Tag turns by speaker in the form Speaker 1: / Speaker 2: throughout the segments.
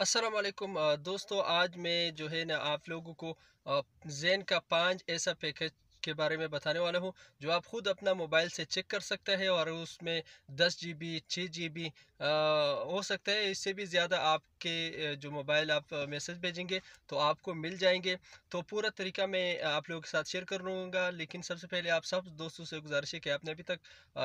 Speaker 1: असलम दोस्तों आज मैं जो है ना आप लोगों को जैन का पांच ऐसा पैकेज के बारे में बताने वाला हूँ जो आप खुद अपना मोबाइल से चेक कर सकते हैं और उसमें दस जी बी छः जी बी हो सकता है इससे भी ज़्यादा आपके जो मोबाइल आप मैसेज भेजेंगे तो आपको मिल जाएंगे तो पूरा तरीका मैं आप लोगों के साथ शेयर कर लूँगा लेकिन सबसे पहले आप सब दोस्तों से गुजारिश है कि आपने अभी तक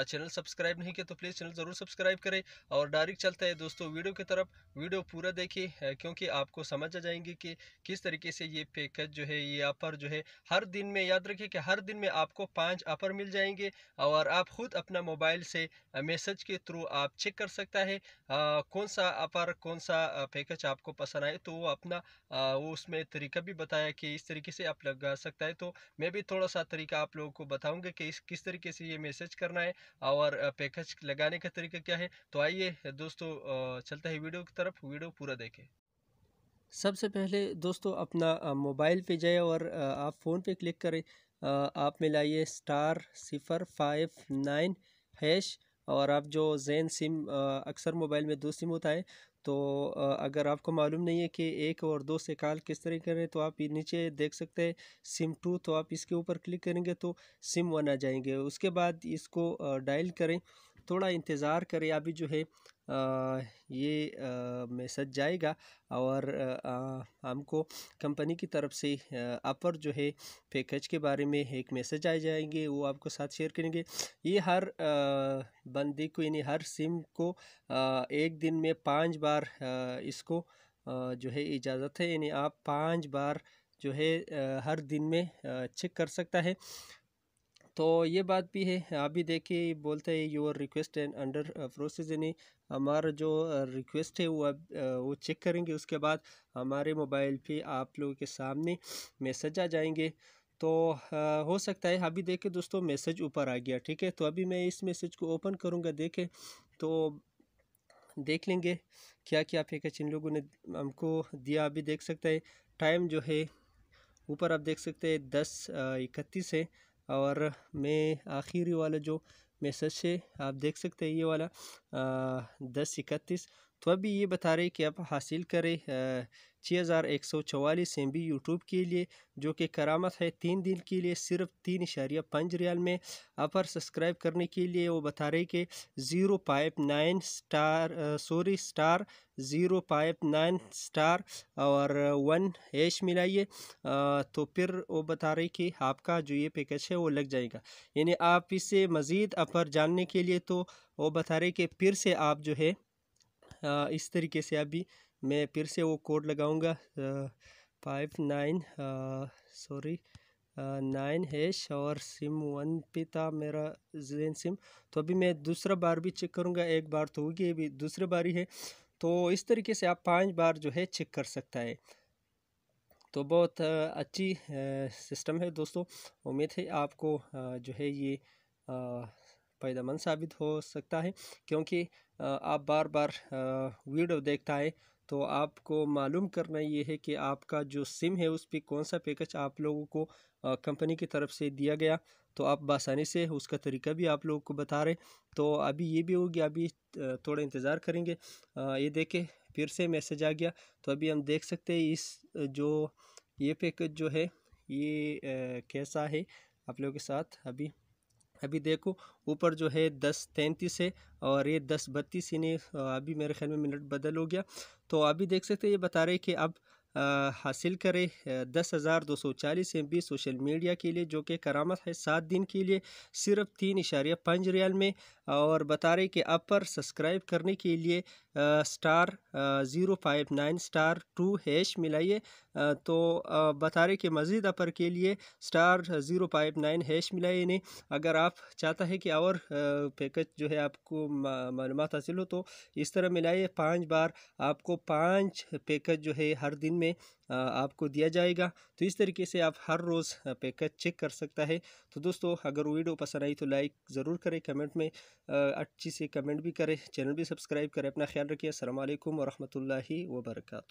Speaker 1: चैनल सब्सक्राइब नहीं किया तो प्लीज़ चैनल ज़रूर सब्सक्राइब करें और डायरेक्ट चलता है दोस्तों वीडियो की तरफ वीडियो पूरा देखिए क्योंकि आपको समझ आ जाएंगे कि किस तरीके से ये पैकेज जो है ये ऑफर जो है हर दिन में याद रखिए कि हर दिन में आपको पांच ऑफर मिल जाएंगे और आप खुद अपना मोबाइल से मैसेज के थ्रू आप चेक कर सकता है आ, कौन सा ऑफर कौन सा पैकेज आपको पसंद आए तो वो अपना आ, वो उसमें तरीका भी बताया कि इस तरीके से आप लगा सकता है तो मैं भी थोड़ा सा तरीका आप लोगों को बताऊँगा कि इस किस तरीके से ये मैसेज करना है और पैकेज लगाने का तरीका क्या है तो आइए दोस्तों चलता है वीडियो की तरफ वीडियो पूरा देखें सबसे पहले दोस्तों अपना मोबाइल पे जाए और आप फ़ोन पे क्लिक करें आप मिलाइए स्टार सिफ़र फाइव नाइन हैश और आप जो जैन सिम अक्सर मोबाइल में दो सिम होता है तो अगर आपको मालूम नहीं है कि एक और दो से कॉल किस तरह करें तो आप नीचे देख सकते हैं सिम टू तो आप इसके ऊपर क्लिक करेंगे तो सिम वन आ जाएंगे उसके बाद इसको डायल करें थोड़ा इंतज़ार करें अभी जो है आ, ये मैसेज जाएगा और हमको कंपनी की तरफ से अपर जो है पैकेज के बारे में एक मैसेज आए जाएंगे वो आपको साथ शेयर करेंगे ये हर बंदी को यानी हर सिम को आ, एक दिन में पांच बार आ, इसको जो है इजाज़त है यानी आप पांच बार जो है हर दिन में चेक कर सकता है तो ये बात भी है आप भी देखिए बोलते हैं your request and under process यानी हमारा जो रिक्वेस्ट uh, है वो uh, वो चेक करेंगे उसके बाद हमारे मोबाइल पे आप लोगों के सामने मैसेज आ जाएंगे तो uh, हो सकता है अभी देखें दोस्तों मैसेज ऊपर आ गया ठीक है तो अभी मैं इस मैसेज को ओपन करूँगा देखें तो देख लेंगे क्या क्या पैकेज जिन लोगों ने हमको दिया अभी देख सकते हैं टाइम जो है ऊपर आप देख सकते हैं दस इकतीस है और मैं आखिरी वाला जो मैसेज है आप देख सकते हैं ये वाला दस इकतीस तो अभी ये बता रहे कि आप हासिल करें छः हज़ार एक सौ चवालीस एम बी यूट्यूब के लिए जो कि करामत है तीन दिन के लिए सिर्फ तीन इशारिया पंच रियाल में अपर सब्सक्राइब करने के लिए वो बता रहे कि zero five nine star sorry star zero five nine star और वन हैश मिलाइए तो फिर वो बता रही कि आपका जो ये पैकेज है वो लग जाएगा यानी आप इसे मज़ीद अपर जानने के लिए तो वो बता रहे कि फिर से आप जो है इस तरीके से अभी मैं फिर से वो कोड लगाऊंगा five nine sorry nine hash और सिम वन पे था मेरा जेन सिम तो अभी मैं दूसरा बार भी चेक करूंगा एक बार तो होगी अभी दूसरी बारी है तो इस तरीके से आप पांच बार जो है चेक कर सकता है तो बहुत अच्छी सिस्टम है दोस्तों उम्मीद है आपको जो है ये फ़ायदेमंद साबित हो सकता है क्योंकि आप बार बार वीडियो देखता है तो आपको मालूम करना ये है कि आपका जो सिम है उस पर कौन सा पैकेज आप लोगों को कंपनी की तरफ से दिया गया तो आप बसानी से उसका तरीका भी आप लोगों को बता रहे तो अभी ये भी होगी अभी थोड़ा इंतज़ार करेंगे ये देखें फिर से मैसेज आ गया तो अभी हम देख सकते हैं इस जो ये पैकेज जो है ये कैसा है आप लोगों के साथ अभी अभी देखो ऊपर जो है दस तैंतीस है और ये दस बत्तीस इन्हें अभी मेरे ख्याल में मिनट बदल हो गया तो अभी देख सकते ये बता रहे कि अब आ, हासिल करें दस हज़ार दो सौ चालीस एम बी सोशल मीडिया के लिए जो कि करामत है सात दिन के लिए सिर्फ तीन इशारिया पाँच रियाल में और बता रहे कि अपर सब्सक्राइब करने के लिए आ, star zero five nine star two hash मिलाइए तो बता रहे कि मज़ीद अपर के लिए star zero five nine hash मिला है इन्हें अगर आप चाहता है कि और पैकेज जो है आपको मालूम हासिल हो तो इस तरह मिलाइए पाँच बार आपको पाँच पैकेज जो है हर दिन में आपको दिया जाएगा तो इस तरीके से आप हर रोज़ पैकेज चेक कर सकता है तो दोस्तों अगर वीडियो पसंद आई तो लाइक ज़रूर करें कमेंट में अच्छी से कमेंट भी करें चैनल भी सब्सक्राइब करें अपना ख्याल रखिए असल वरहमल वर्का